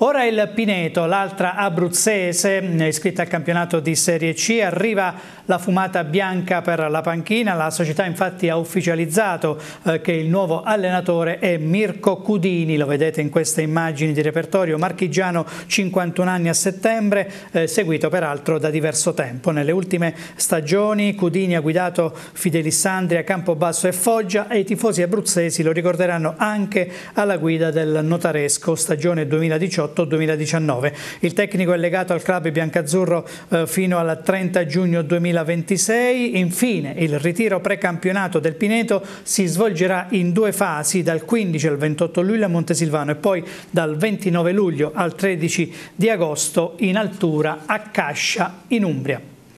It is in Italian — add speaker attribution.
Speaker 1: Ora il Pineto, l'altra abruzzese iscritta al campionato di Serie C, arriva la fumata bianca per la panchina. La società infatti ha ufficializzato eh, che il nuovo allenatore è Mirko Cudini, lo vedete in queste immagini di repertorio, marchigiano 51 anni a settembre, eh, seguito peraltro da diverso tempo. Nelle ultime stagioni Cudini ha guidato Fidelissandria, Campobasso e Foggia e i tifosi abruzzesi lo ricorderanno anche alla guida del notaresco stagione 2018 2018-2019. Il tecnico è legato al club biancazzurro eh, fino al 30 giugno 2026. Infine, il ritiro precampionato del Pineto si svolgerà in due fasi, dal 15 al 28 luglio a Montesilvano e poi dal 29 luglio al 13 di agosto in altura a Cascia in Umbria.